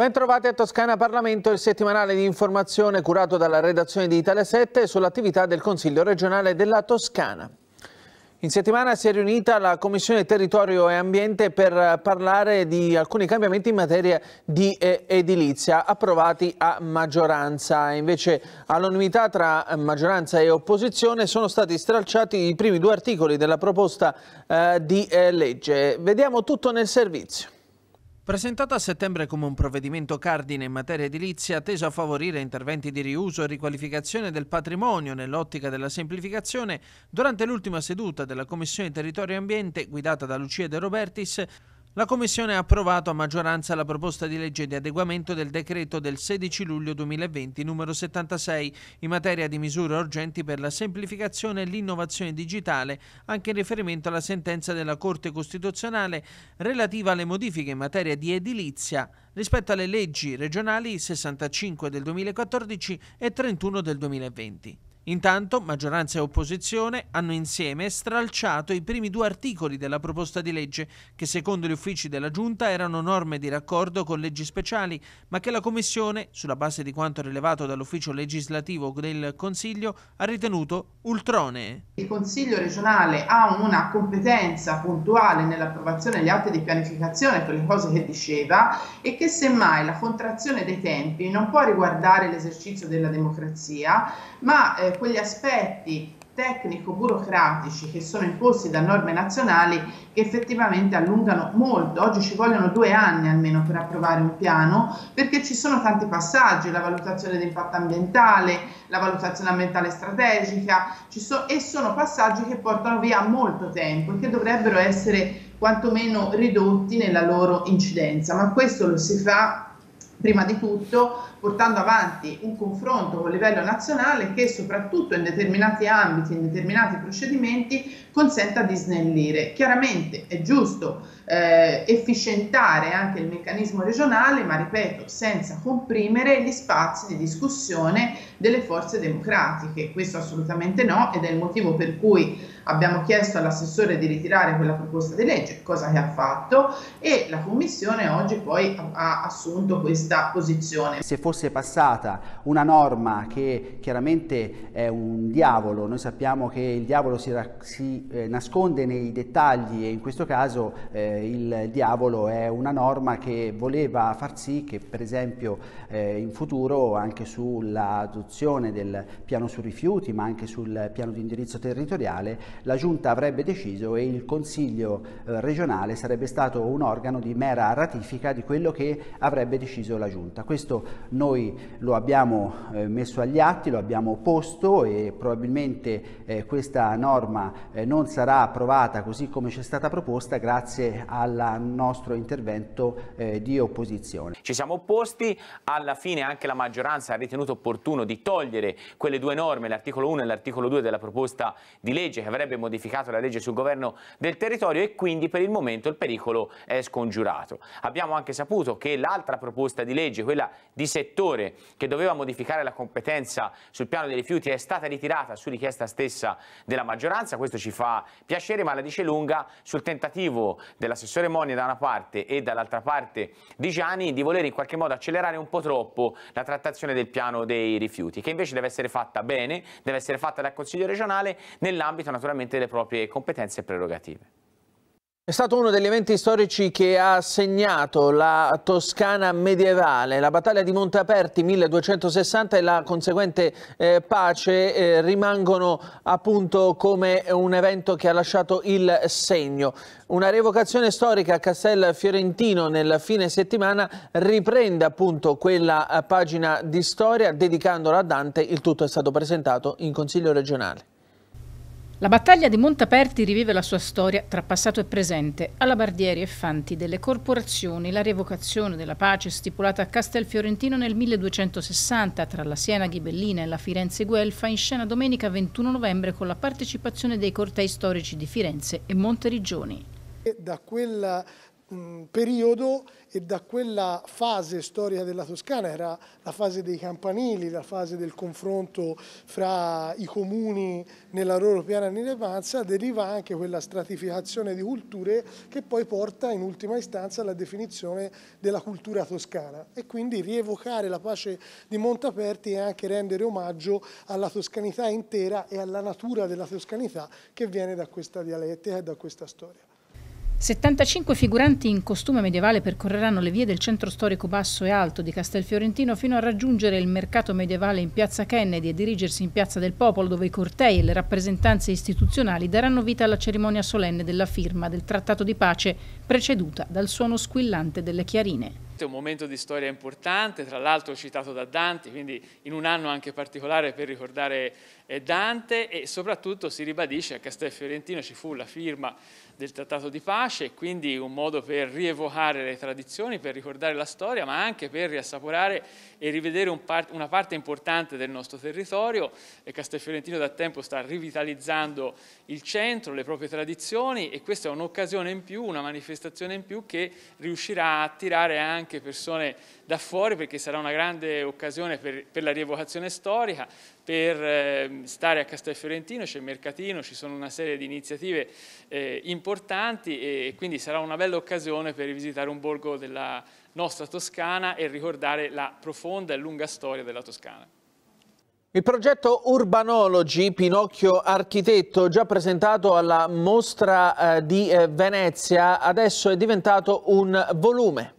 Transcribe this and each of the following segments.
Bentrovati a Toscana Parlamento, il settimanale di informazione curato dalla redazione di Italia 7 sull'attività del Consiglio regionale della Toscana. In settimana si è riunita la Commissione Territorio e Ambiente per parlare di alcuni cambiamenti in materia di eh, edilizia approvati a maggioranza. Invece all'unanimità tra maggioranza e opposizione sono stati stralciati i primi due articoli della proposta eh, di eh, legge. Vediamo tutto nel servizio. Presentato a settembre come un provvedimento cardine in materia edilizia teso a favorire interventi di riuso e riqualificazione del patrimonio nell'ottica della semplificazione, durante l'ultima seduta della Commissione Territorio e Ambiente, guidata da Lucia De Robertis, la Commissione ha approvato a maggioranza la proposta di legge di adeguamento del decreto del 16 luglio 2020 numero 76 in materia di misure urgenti per la semplificazione e l'innovazione digitale, anche in riferimento alla sentenza della Corte Costituzionale relativa alle modifiche in materia di edilizia rispetto alle leggi regionali 65 del 2014 e 31 del 2020. Intanto maggioranza e opposizione hanno insieme stralciato i primi due articoli della proposta di legge che secondo gli uffici della Giunta erano norme di raccordo con leggi speciali, ma che la Commissione, sulla base di quanto rilevato dall'ufficio legislativo del Consiglio, ha ritenuto ultronee. Il Consiglio regionale ha una competenza puntuale nell'approvazione degli atti di pianificazione per le cose che diceva e che semmai la contrazione dei tempi non può riguardare l'esercizio della democrazia, ma eh, eh, quegli aspetti tecnico-burocratici che sono imposti da norme nazionali che effettivamente allungano molto. Oggi ci vogliono due anni almeno per approvare un piano perché ci sono tanti passaggi, la valutazione di impatto ambientale, la valutazione ambientale strategica so e sono passaggi che portano via molto tempo e che dovrebbero essere quantomeno ridotti nella loro incidenza, ma questo lo si fa prima di tutto portando avanti un confronto con livello nazionale che soprattutto in determinati ambiti, in determinati procedimenti, consenta di snellire. Chiaramente è giusto eh, efficientare anche il meccanismo regionale, ma ripeto, senza comprimere gli spazi di discussione delle forze democratiche. Questo assolutamente no ed è il motivo per cui abbiamo chiesto all'assessore di ritirare quella proposta di legge, cosa che ha fatto, e la Commissione oggi poi ha, ha assunto questa posizione fosse passata una norma che chiaramente è un diavolo, noi sappiamo che il diavolo si, si eh, nasconde nei dettagli e in questo caso eh, il diavolo è una norma che voleva far sì che per esempio eh, in futuro anche sull'adozione del piano sui rifiuti ma anche sul piano di indirizzo territoriale la giunta avrebbe deciso e il consiglio eh, regionale sarebbe stato un organo di mera ratifica di quello che avrebbe deciso la giunta. Questo noi lo abbiamo eh, messo agli atti, lo abbiamo posto e probabilmente eh, questa norma eh, non sarà approvata così come ci è stata proposta grazie al nostro intervento eh, di opposizione. Ci siamo opposti, alla fine anche la maggioranza ha ritenuto opportuno di togliere quelle due norme, l'articolo 1 e l'articolo 2 della proposta di legge che avrebbe modificato la legge sul governo del territorio e quindi per il momento il pericolo è scongiurato. Abbiamo anche saputo che l'altra proposta di legge, quella di settembre, direttore che doveva modificare la competenza sul piano dei rifiuti è stata ritirata su richiesta stessa della maggioranza, questo ci fa piacere, ma la dice lunga sul tentativo dell'assessore Moni da una parte e dall'altra parte di Gianni di voler in qualche modo accelerare un po' troppo la trattazione del piano dei rifiuti, che invece deve essere fatta bene, deve essere fatta dal Consiglio regionale nell'ambito naturalmente delle proprie competenze e prerogative. È stato uno degli eventi storici che ha segnato la Toscana medievale, la battaglia di Montaperti 1260 e la conseguente eh, pace eh, rimangono appunto come un evento che ha lasciato il segno. Una revocazione storica a Castel Fiorentino nel fine settimana riprende appunto quella eh, pagina di storia dedicandola a Dante, il tutto è stato presentato in Consiglio regionale. La battaglia di Montaperti rivive la sua storia tra passato e presente, alla Bardieri e Fanti delle corporazioni, la revocazione della pace stipulata a Castelfiorentino nel 1260 tra la Siena Ghibellina e la Firenze Guelfa in scena domenica 21 novembre con la partecipazione dei cortei storici di Firenze e Monteriggioni. Da quella periodo e da quella fase storica della Toscana, era la fase dei campanili, la fase del confronto fra i comuni nella loro piana rilevanza, deriva anche quella stratificazione di culture che poi porta in ultima istanza alla definizione della cultura toscana e quindi rievocare la pace di Montaperti e anche rendere omaggio alla toscanità intera e alla natura della toscanità che viene da questa dialettica e da questa storia. 75 figuranti in costume medievale percorreranno le vie del centro storico basso e alto di Castelfiorentino fino a raggiungere il mercato medievale in piazza Kennedy e dirigersi in piazza del Popolo dove i cortei e le rappresentanze istituzionali daranno vita alla cerimonia solenne della firma del trattato di pace preceduta dal suono squillante delle chiarine sicuramente un momento di storia importante, tra l'altro citato da Dante, quindi in un anno anche particolare per ricordare eh, Dante e soprattutto si ribadisce a Castel Fiorentino ci fu la firma del Trattato di Pace, quindi un modo per rievocare le tradizioni, per ricordare la storia, ma anche per riassaporare e rivedere un part, una parte importante del nostro territorio e Castelfiorentino da tempo sta rivitalizzando il centro, le proprie tradizioni e questa è un'occasione in più, una manifestazione in più che riuscirà a attirare anche persone da fuori perché sarà una grande occasione per, per la rievocazione storica, per eh, stare a Castelfiorentino, c'è il mercatino, ci sono una serie di iniziative eh, importanti e, e quindi sarà una bella occasione per visitare un borgo della città nostra Toscana e ricordare la profonda e lunga storia della Toscana. Il progetto Urbanology, Pinocchio Architetto, già presentato alla mostra eh, di eh, Venezia, adesso è diventato un volume.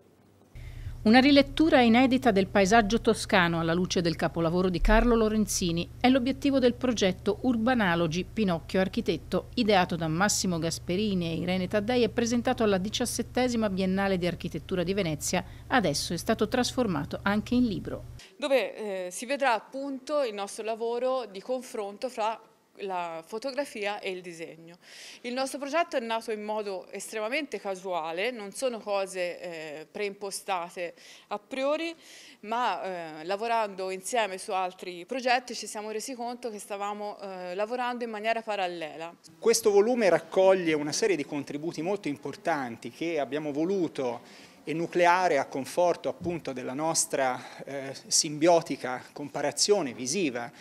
Una rilettura inedita del paesaggio toscano alla luce del capolavoro di Carlo Lorenzini è l'obiettivo del progetto Urbanalogi Pinocchio Architetto, ideato da Massimo Gasperini e Irene Taddei e presentato alla diciassettesima Biennale di Architettura di Venezia, adesso è stato trasformato anche in libro. Dove eh, si vedrà appunto il nostro lavoro di confronto fra la fotografia e il disegno. Il nostro progetto è nato in modo estremamente casuale, non sono cose eh, preimpostate a priori, ma eh, lavorando insieme su altri progetti ci siamo resi conto che stavamo eh, lavorando in maniera parallela. Questo volume raccoglie una serie di contributi molto importanti che abbiamo voluto e nucleare a conforto appunto della nostra eh, simbiotica comparazione visiva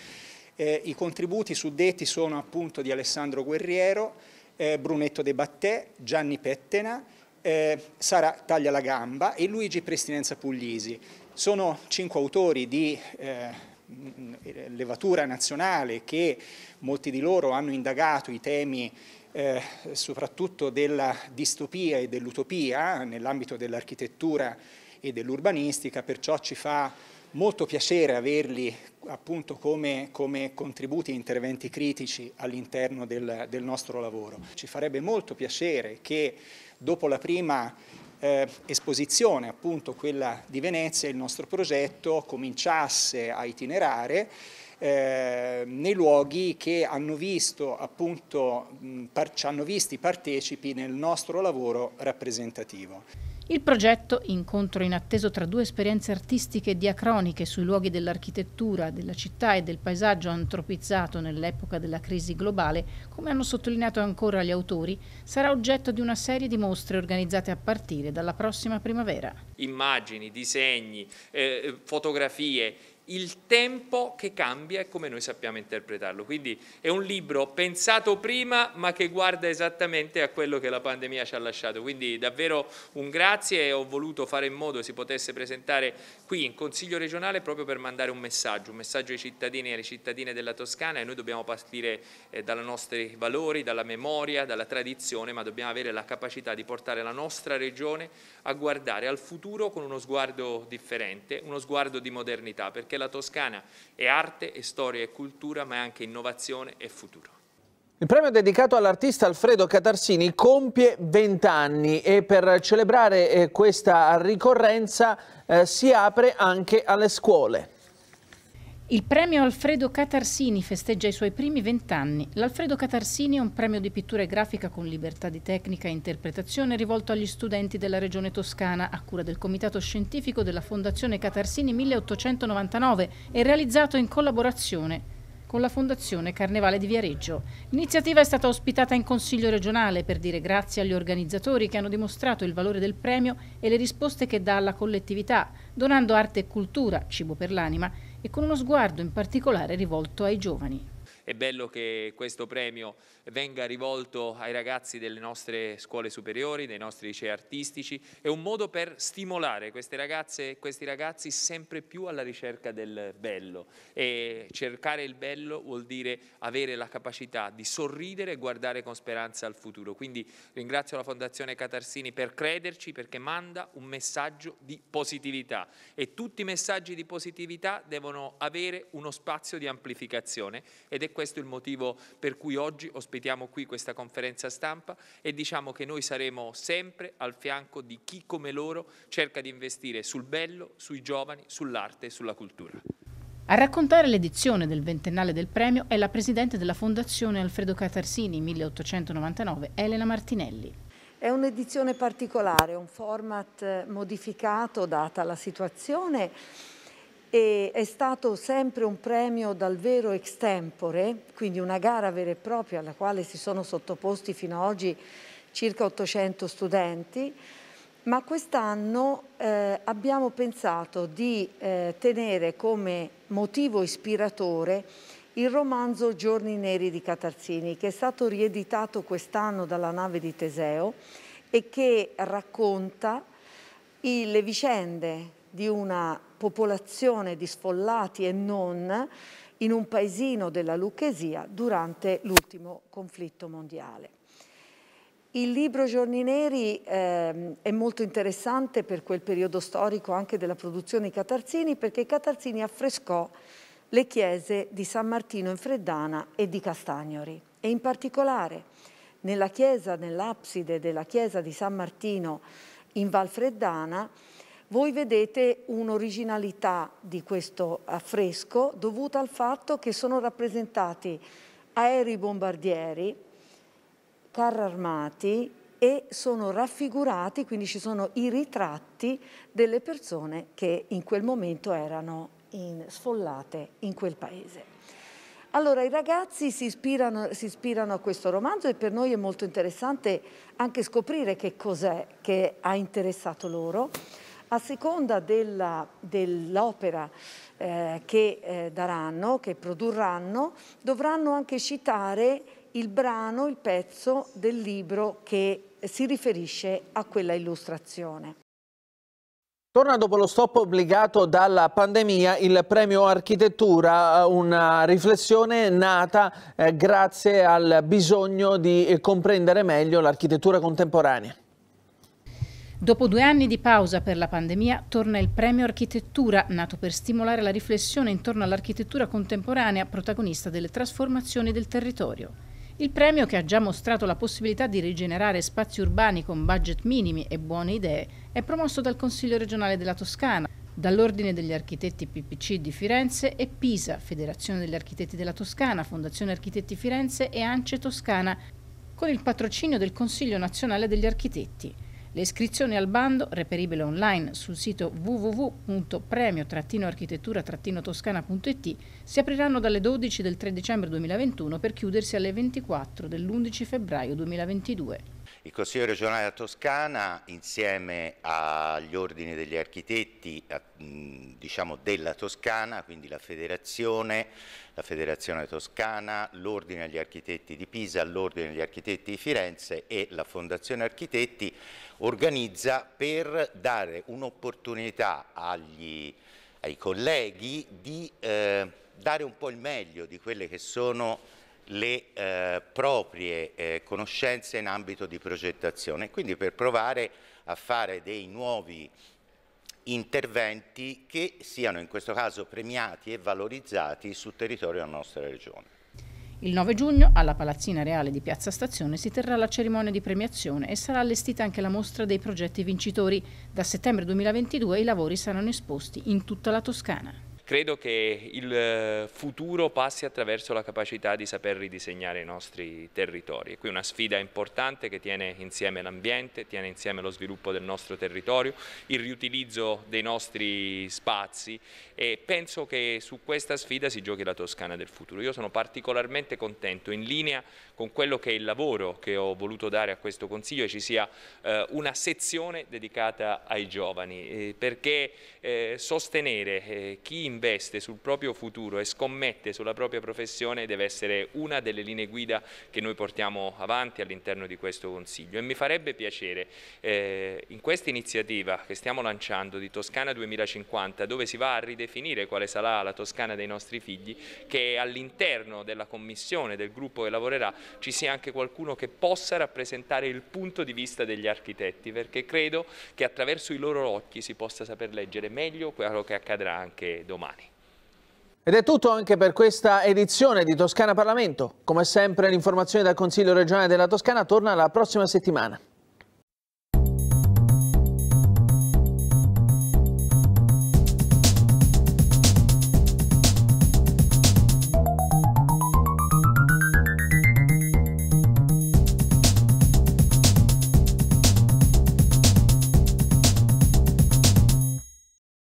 eh, I contributi suddetti sono appunto di Alessandro Guerriero, eh, Brunetto De Battè, Gianni Pettena, eh, Sara Taglia la Gamba e Luigi Prestinenza Puglisi. Sono cinque autori di eh, levatura nazionale che molti di loro hanno indagato i temi eh, soprattutto della distopia e dell'utopia nell'ambito dell'architettura e dell'urbanistica, perciò ci fa molto piacere averli appunto come, come contributi e interventi critici all'interno del, del, nostro lavoro. Ci farebbe molto piacere che dopo la prima eh, esposizione, appunto quella di Venezia, il nostro progetto cominciasse a itinerare eh, nei luoghi che hanno visto, appunto, par, ci hanno visti partecipi nel nostro lavoro rappresentativo. Il progetto, incontro inatteso tra due esperienze artistiche diacroniche sui luoghi dell'architettura, della città e del paesaggio antropizzato nell'epoca della crisi globale, come hanno sottolineato ancora gli autori, sarà oggetto di una serie di mostre organizzate a partire dalla prossima primavera. Immagini, disegni, eh, fotografie, il tempo che cambia e come noi sappiamo interpretarlo. Quindi è un libro pensato prima ma che guarda esattamente a quello che la pandemia ci ha lasciato. Quindi davvero un grazie e ho voluto fare in modo che si potesse presentare qui in Consiglio regionale proprio per mandare un messaggio, un messaggio ai cittadini e alle cittadine della Toscana e noi dobbiamo partire eh, dai nostri valori, dalla memoria, dalla tradizione, ma dobbiamo avere la capacità di portare la nostra regione a guardare al futuro con uno sguardo differente, uno sguardo di modernità, perché la Toscana è arte, è storia e cultura, ma è anche innovazione e futuro. Il premio dedicato all'artista Alfredo Catarsini compie 20 anni e per celebrare eh, questa ricorrenza eh, si apre anche alle scuole. Il premio Alfredo Catarsini festeggia i suoi primi vent'anni. L'Alfredo Catarsini è un premio di pittura e grafica con libertà di tecnica e interpretazione rivolto agli studenti della regione toscana a cura del comitato scientifico della Fondazione Catarsini 1899 e realizzato in collaborazione con la Fondazione Carnevale di Viareggio. L'iniziativa è stata ospitata in Consiglio regionale per dire grazie agli organizzatori che hanno dimostrato il valore del premio e le risposte che dà alla collettività, donando arte e cultura, cibo per l'anima, e con uno sguardo in particolare rivolto ai giovani. È bello che questo premio venga rivolto ai ragazzi delle nostre scuole superiori, dei nostri licei artistici. È un modo per stimolare queste ragazze e questi ragazzi sempre più alla ricerca del bello. E cercare il bello vuol dire avere la capacità di sorridere e guardare con speranza al futuro. Quindi ringrazio la Fondazione Catarsini per crederci, perché manda un messaggio di positività e tutti i messaggi di positività devono avere uno spazio di amplificazione ed è questo è il motivo per cui oggi ospitiamo qui questa conferenza stampa e diciamo che noi saremo sempre al fianco di chi come loro cerca di investire sul bello, sui giovani, sull'arte e sulla cultura. A raccontare l'edizione del ventennale del premio è la presidente della Fondazione Alfredo Catarsini 1899, Elena Martinelli. È un'edizione particolare, un format eh, modificato data la situazione e è stato sempre un premio dal vero extempore, quindi una gara vera e propria alla quale si sono sottoposti fino ad oggi circa 800 studenti, ma quest'anno eh, abbiamo pensato di eh, tenere come motivo ispiratore il romanzo Giorni neri di Catarzini, che è stato rieditato quest'anno dalla nave di Teseo e che racconta i, le vicende di una popolazione di sfollati e non in un paesino della Lucchesia durante l'ultimo conflitto mondiale. Il libro Giorni Neri eh, è molto interessante per quel periodo storico anche della produzione di Catarzini perché Catarzini affrescò le chiese di San Martino in Freddana e di Castagnori e in particolare nella chiesa, nell'abside della chiesa di San Martino in Val Freddana voi vedete un'originalità di questo affresco dovuta al fatto che sono rappresentati aerei bombardieri, carri armati e sono raffigurati, quindi ci sono i ritratti delle persone che in quel momento erano in, sfollate in quel paese. Allora, i ragazzi si ispirano, si ispirano, a questo romanzo e per noi è molto interessante anche scoprire che cos'è che ha interessato loro a seconda dell'opera eh, che eh, daranno, che produrranno, dovranno anche citare il brano, il pezzo del libro che si riferisce a quella illustrazione. Torna dopo lo stop obbligato dalla pandemia il premio architettura, eh, una riflessione nata eh, grazie al bisogno di comprendere meglio l'architettura contemporanea. Dopo due anni di pausa per la pandemia torna il premio Architettura, nato per stimolare la riflessione intorno all'architettura contemporanea, protagonista delle trasformazioni del territorio. Il premio, che ha già mostrato la possibilità di rigenerare spazi urbani con budget minimi e buone idee, è promosso dal Consiglio regionale della Toscana, dall'Ordine degli Architetti PPC di Firenze e Pisa, Federazione degli Architetti della Toscana, Fondazione Architetti Firenze e Ance Toscana, con il patrocinio del Consiglio nazionale degli architetti. Le iscrizioni al bando, reperibile online sul sito www.premio-architettura-toscana.it, si apriranno dalle 12 del 3 dicembre 2021 per chiudersi alle 24 dell'11 febbraio 2022. Il Consiglio regionale della Toscana insieme agli ordini degli architetti diciamo, della Toscana, quindi la federazione, la federazione toscana, l'ordine degli architetti di Pisa, l'ordine degli architetti di Firenze e la fondazione architetti organizza per dare un'opportunità ai colleghi di eh, dare un po' il meglio di quelle che sono le eh, proprie eh, conoscenze in ambito di progettazione, quindi per provare a fare dei nuovi interventi che siano in questo caso premiati e valorizzati sul territorio della nostra regione. Il 9 giugno alla Palazzina Reale di Piazza Stazione si terrà la cerimonia di premiazione e sarà allestita anche la mostra dei progetti vincitori. Da settembre 2022 i lavori saranno esposti in tutta la Toscana. Credo che il eh, futuro passi attraverso la capacità di saper ridisegnare i nostri territori. E qui una sfida importante che tiene insieme l'ambiente, tiene insieme lo sviluppo del nostro territorio, il riutilizzo dei nostri spazi e penso che su questa sfida si giochi la Toscana del futuro. Io sono particolarmente contento, in linea con quello che è il lavoro che ho voluto dare a questo Consiglio, e ci sia eh, una sezione dedicata ai giovani, eh, perché eh, sostenere eh, chi investe investe sul proprio futuro e scommette sulla propria professione deve essere una delle linee guida che noi portiamo avanti all'interno di questo Consiglio e mi farebbe piacere eh, in questa iniziativa che stiamo lanciando di Toscana 2050 dove si va a ridefinire quale sarà la Toscana dei nostri figli che all'interno della commissione, del gruppo che lavorerà ci sia anche qualcuno che possa rappresentare il punto di vista degli architetti perché credo che attraverso i loro occhi si possa saper leggere meglio quello che accadrà anche domani domani. Ed è tutto anche per questa edizione di Toscana Parlamento. Come sempre l'informazione dal Consiglio regionale della Toscana torna la prossima settimana.